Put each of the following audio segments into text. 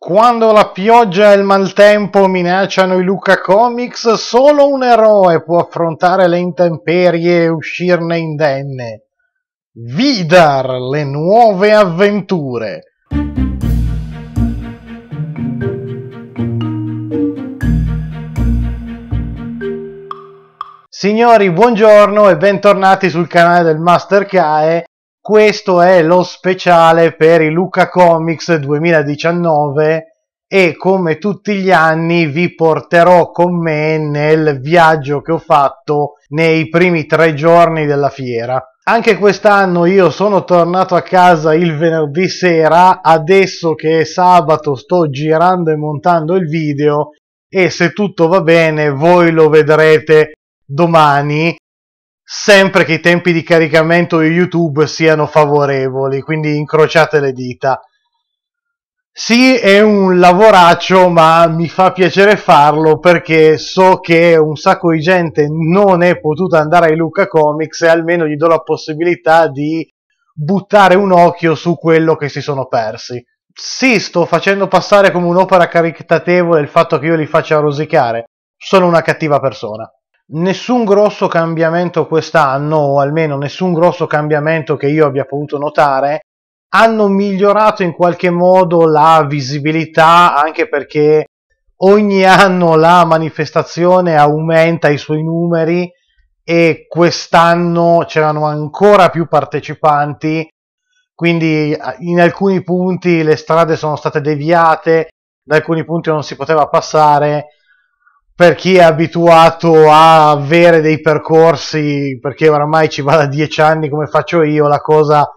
Quando la pioggia e il maltempo minacciano i Luca Comics, solo un eroe può affrontare le intemperie e uscirne indenne. Vidar, le nuove avventure. Signori, buongiorno e bentornati sul canale del Master Kae questo è lo speciale per i Luca Comics 2019 e come tutti gli anni vi porterò con me nel viaggio che ho fatto nei primi tre giorni della fiera. Anche quest'anno io sono tornato a casa il venerdì sera, adesso che è sabato sto girando e montando il video e se tutto va bene voi lo vedrete domani sempre che i tempi di caricamento di YouTube siano favorevoli, quindi incrociate le dita. Sì, è un lavoraccio, ma mi fa piacere farlo perché so che un sacco di gente non è potuta andare ai Luca Comics e almeno gli do la possibilità di buttare un occhio su quello che si sono persi. Sì, sto facendo passare come un'opera caritatevole il fatto che io li faccia rosicare. Sono una cattiva persona nessun grosso cambiamento quest'anno, o almeno nessun grosso cambiamento che io abbia potuto notare, hanno migliorato in qualche modo la visibilità, anche perché ogni anno la manifestazione aumenta i suoi numeri e quest'anno c'erano ancora più partecipanti, quindi in alcuni punti le strade sono state deviate, da alcuni punti non si poteva passare per chi è abituato a avere dei percorsi, perché oramai ci va da dieci anni come faccio io, la cosa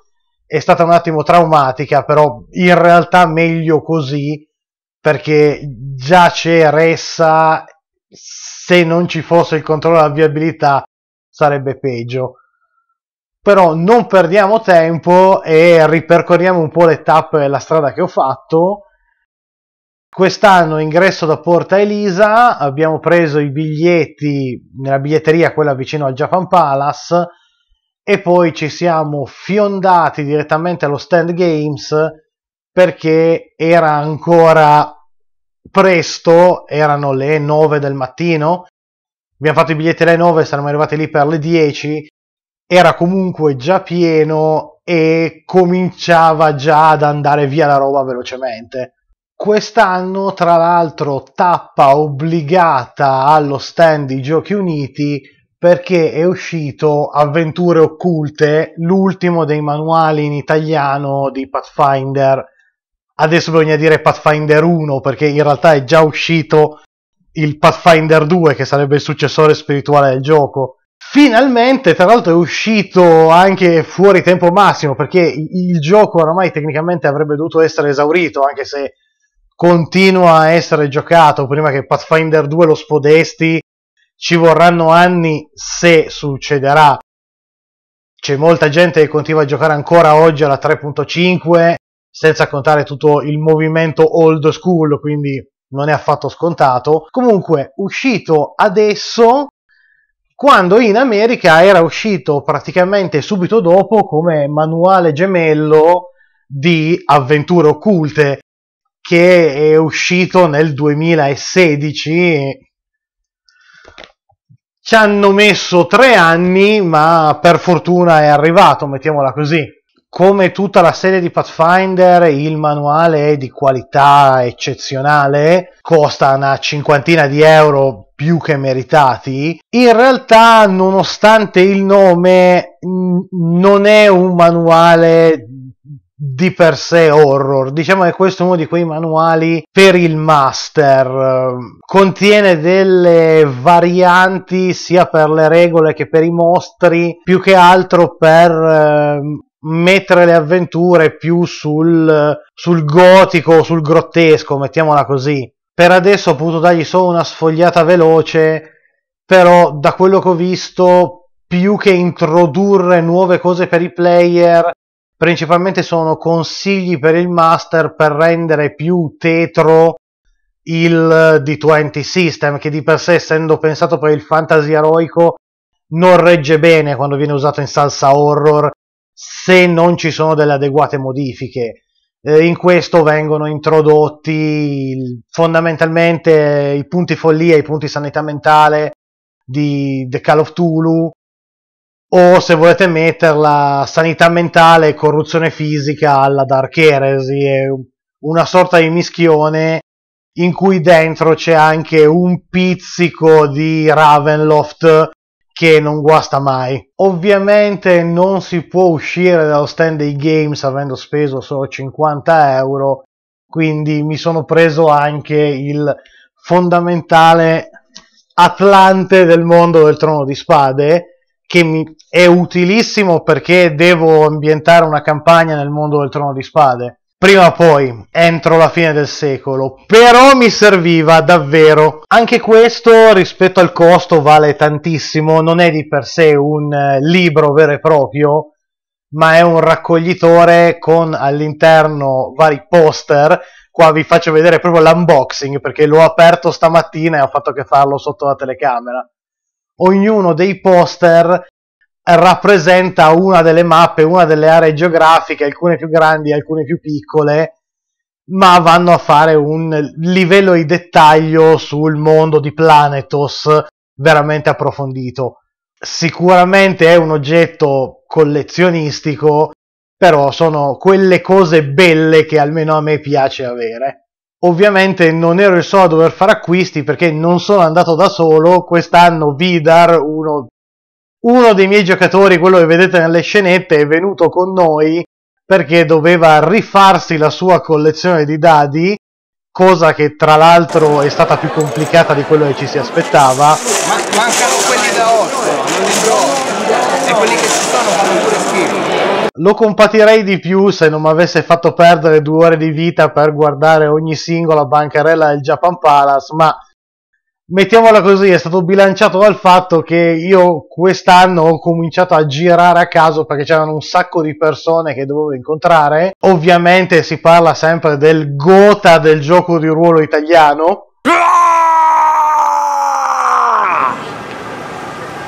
è stata un attimo traumatica, però in realtà meglio così, perché già c'è ressa, se non ci fosse il controllo della viabilità sarebbe peggio. Però non perdiamo tempo e ripercorriamo un po' le tappe della strada che ho fatto Quest'anno ingresso da Porta Elisa, abbiamo preso i biglietti nella biglietteria, quella vicino al Japan Palace, e poi ci siamo fiondati direttamente allo stand games perché era ancora presto, erano le 9 del mattino, abbiamo fatto i biglietti alle 9, saremmo arrivati lì per le 10, era comunque già pieno e cominciava già ad andare via la roba velocemente. Quest'anno, tra l'altro, tappa obbligata allo stand di Giochi Uniti perché è uscito Avventure Occulte, l'ultimo dei manuali in italiano di Pathfinder. Adesso bisogna dire Pathfinder 1 perché in realtà è già uscito il Pathfinder 2 che sarebbe il successore spirituale del gioco. Finalmente, tra l'altro, è uscito anche fuori tempo massimo perché il gioco oramai tecnicamente avrebbe dovuto essere esaurito, anche se continua a essere giocato prima che Pathfinder 2 lo sfodesti, ci vorranno anni se succederà. C'è molta gente che continua a giocare ancora oggi alla 3.5, senza contare tutto il movimento old school, quindi non è affatto scontato. Comunque, uscito adesso, quando in America era uscito praticamente subito dopo come manuale gemello di avventure occulte che è uscito nel 2016. Ci hanno messo tre anni, ma per fortuna è arrivato, mettiamola così. Come tutta la serie di Pathfinder, il manuale è di qualità eccezionale, costa una cinquantina di euro più che meritati. In realtà, nonostante il nome, non è un manuale di per sé horror. Diciamo che questo è uno di quei manuali per il master. Contiene delle varianti sia per le regole che per i mostri, più che altro per ehm, mettere le avventure più sul, sul gotico, sul grottesco, mettiamola così. Per adesso ho potuto dargli solo una sfogliata veloce, però da quello che ho visto più che introdurre nuove cose per i player, principalmente sono consigli per il master per rendere più tetro il eh, D20 System che di per sé essendo pensato per il fantasy eroico non regge bene quando viene usato in salsa horror se non ci sono delle adeguate modifiche. Eh, in questo vengono introdotti il, fondamentalmente i punti follia, i punti sanità mentale di The Call of Tulu o se volete metterla sanità mentale e corruzione fisica alla Dark Heresy, è una sorta di mischione in cui dentro c'è anche un pizzico di Ravenloft che non guasta mai. Ovviamente non si può uscire dallo stand dei games avendo speso solo 50 euro, quindi mi sono preso anche il fondamentale atlante del mondo del trono di spade, che mi è utilissimo perché devo ambientare una campagna nel mondo del trono di spade. Prima o poi, entro la fine del secolo, però mi serviva davvero. Anche questo rispetto al costo vale tantissimo, non è di per sé un eh, libro vero e proprio, ma è un raccoglitore con all'interno vari poster. Qua vi faccio vedere proprio l'unboxing perché l'ho aperto stamattina e ho fatto che farlo sotto la telecamera ognuno dei poster rappresenta una delle mappe, una delle aree geografiche, alcune più grandi, alcune più piccole, ma vanno a fare un livello di dettaglio sul mondo di Planetos veramente approfondito. Sicuramente è un oggetto collezionistico, però sono quelle cose belle che almeno a me piace avere. Ovviamente non ero il solo a dover fare acquisti perché non sono andato da solo. Quest'anno Vidar, uno, uno dei miei giocatori, quello che vedete nelle scenette, è venuto con noi perché doveva rifarsi la sua collezione di dadi cosa che tra l'altro è stata più complicata di quello che ci si aspettava. Ma, mancano quelli da 8, non li trovo. E quelli che ci sono fanno pure schifo lo compatirei di più se non mi avesse fatto perdere due ore di vita per guardare ogni singola bancarella del Japan Palace, ma mettiamola così, è stato bilanciato dal fatto che io quest'anno ho cominciato a girare a caso perché c'erano un sacco di persone che dovevo incontrare. Ovviamente si parla sempre del gota del gioco di ruolo italiano,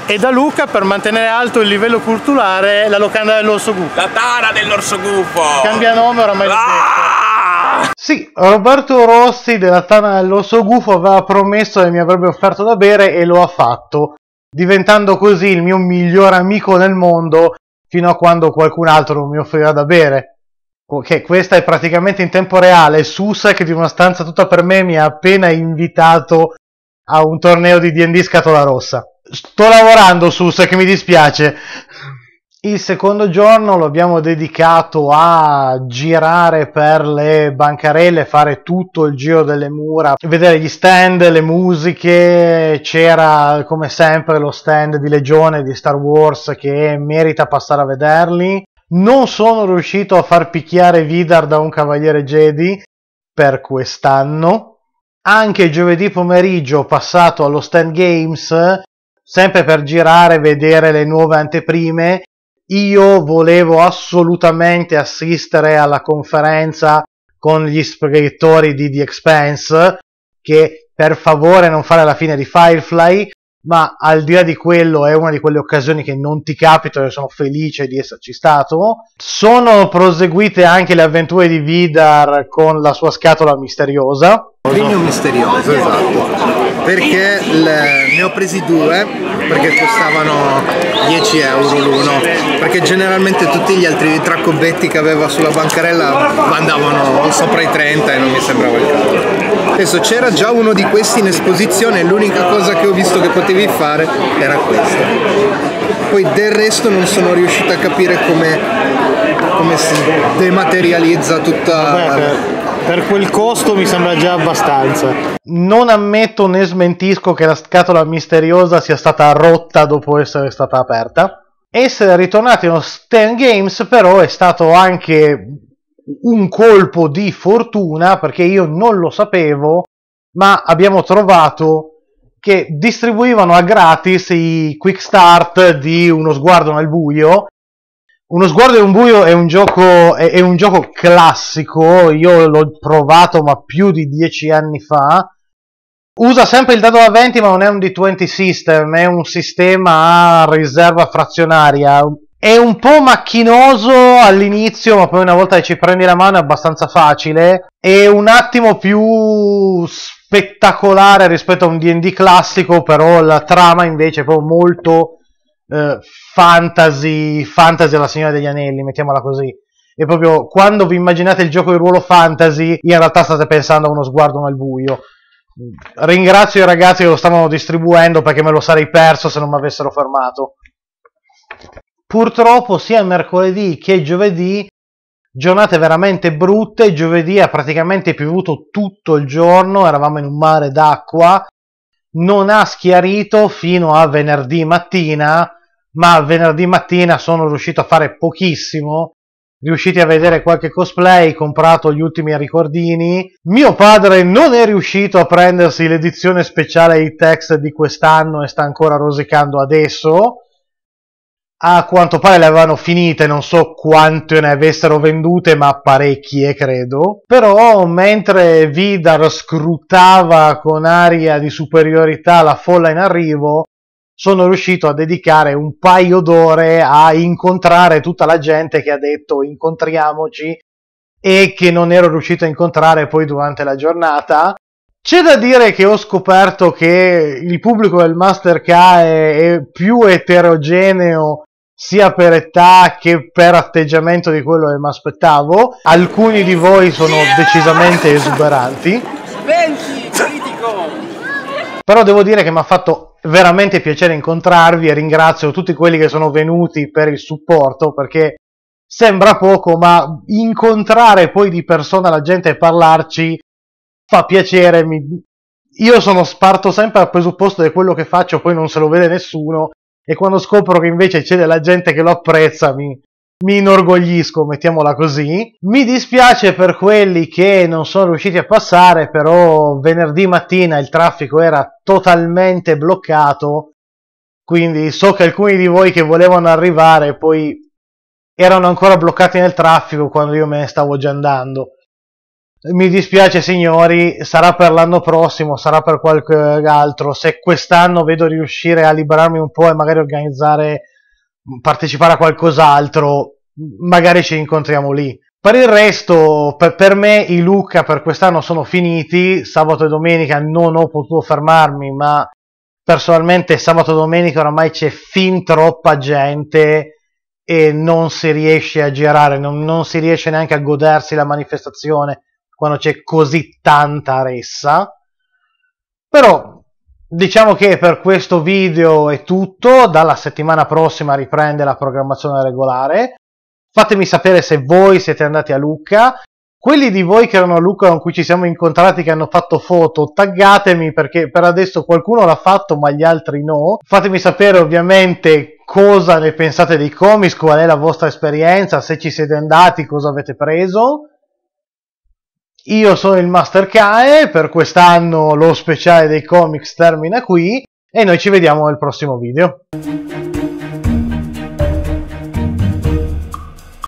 e da Luca per mantenere alto il livello culturale la locanda dell'orso gufo. La tara dell'orso gufo! Cambia nome oramai ah! Sì, Roberto Rossi della Tana dell'Orso Gufo aveva promesso che mi avrebbe offerto da bere e lo ha fatto, diventando così il mio miglior amico nel mondo fino a quando qualcun altro non mi offrirà da bere. Ok, questa è praticamente in tempo reale. Susak di una stanza tutta per me mi ha appena invitato a un torneo di D&D Scatola Rossa sto lavorando su se che mi dispiace. Il secondo giorno lo abbiamo dedicato a girare per le bancarelle, fare tutto il giro delle mura, vedere gli stand, le musiche, c'era come sempre lo stand di Legione di Star Wars che merita passare a vederli. Non sono riuscito a far picchiare Vidar da un cavaliere Jedi per quest'anno. Anche giovedì pomeriggio passato allo Stand Games sempre per girare e vedere le nuove anteprime. Io volevo assolutamente assistere alla conferenza con gli scrittori di The Expanse, che per favore non fare la fine di Firefly, ma al di là di quello è una di quelle occasioni che non ti capito e sono felice di esserci stato. Sono proseguite anche le avventure di Vidar con la sua scatola misteriosa. Legno misterioso, esatto perché le, ne ho presi due perché costavano 10 euro l'uno perché generalmente tutti gli altri traccobetti che aveva sulla bancarella andavano sopra i 30 e non mi sembrava il caso adesso c'era già uno di questi in esposizione e l'unica cosa che ho visto che potevi fare era questo poi del resto non sono riuscito a capire come, come si dematerializza tutta Vabbè, per quel costo mi sembra già abbastanza. Non ammetto né smentisco che la scatola misteriosa sia stata rotta dopo essere stata aperta. Essere ritornati allo Stan Games però è stato anche un colpo di fortuna perché io non lo sapevo, ma abbiamo trovato che distribuivano a gratis i quick start di Uno sguardo nel buio uno sguardo e un buio è un, gioco, è, è un gioco classico, io l'ho provato ma più di dieci anni fa. Usa sempre il dado da 20 ma non è un D20 system, è un sistema a riserva frazionaria. È un po' macchinoso all'inizio, ma poi una volta che ci prendi la mano è abbastanza facile. È un attimo più spettacolare rispetto a un DD classico, però la trama invece è proprio molto eh, fantasy, fantasy alla Signora degli Anelli, mettiamola così. E proprio quando vi immaginate il gioco di ruolo fantasy, in realtà state pensando a uno sguardo nel buio. Ringrazio i ragazzi che lo stavano distribuendo perché me lo sarei perso se non mi avessero fermato. Purtroppo sia mercoledì che giovedì giornate veramente brutte, giovedì ha praticamente piovuto tutto il giorno, eravamo in un mare d'acqua, non ha schiarito fino a venerdì mattina ma venerdì mattina sono riuscito a fare pochissimo, riusciti a vedere qualche cosplay, comprato gli ultimi ricordini. Mio padre non è riuscito a prendersi l'edizione speciale e-text di quest'anno e sta ancora rosicando adesso. A quanto pare le avevano finite, non so quante ne avessero vendute, ma parecchie credo. Però mentre Vidar scrutava con aria di superiorità la folla in arrivo, sono riuscito a dedicare un paio d'ore a incontrare tutta la gente che ha detto incontriamoci e che non ero riuscito a incontrare poi durante la giornata. C'è da dire che ho scoperto che il pubblico del Mastercard è, è più eterogeneo sia per età che per atteggiamento di quello che mi aspettavo. Alcuni di voi sono decisamente esuberanti. Però devo dire che mi ha fatto veramente piacere incontrarvi e ringrazio tutti quelli che sono venuti per il supporto perché sembra poco, ma incontrare poi di persona la gente e parlarci fa piacere. Mi... Io sono sparto sempre al presupposto che quello che faccio poi non se lo vede nessuno e quando scopro che invece c'è della gente che lo apprezza mi, mi inorgoglisco, mettiamola così. Mi dispiace per quelli che non sono riusciti a passare, però venerdì mattina il traffico era totalmente bloccato, quindi so che alcuni di voi che volevano arrivare poi erano ancora bloccati nel traffico quando io me ne stavo già andando. Mi dispiace signori, sarà per l'anno prossimo, sarà per qualche altro. Se quest'anno vedo riuscire a liberarmi un po' e magari organizzare partecipare a qualcos'altro, magari ci incontriamo lì. Per il resto, per, per, me i Lucca per quest'anno sono finiti, sabato e domenica non ho potuto fermarmi, ma personalmente sabato e domenica oramai c'è fin troppa gente e non si riesce a girare, non, non si riesce neanche a godersi la manifestazione quando c'è così tanta ressa. Però Diciamo che per questo video è tutto, dalla settimana prossima riprende la programmazione regolare. Fatemi sapere se voi siete andati a Lucca, quelli di voi che erano a Lucca con cui ci siamo incontrati che hanno fatto foto, taggatemi perché per adesso qualcuno l'ha fatto ma gli altri no. Fatemi sapere ovviamente cosa ne pensate dei comics, qual è la vostra esperienza, se ci siete andati, cosa avete preso. Io sono il Master Kae, per quest'anno lo speciale dei comics termina qui e noi ci vediamo nel prossimo video.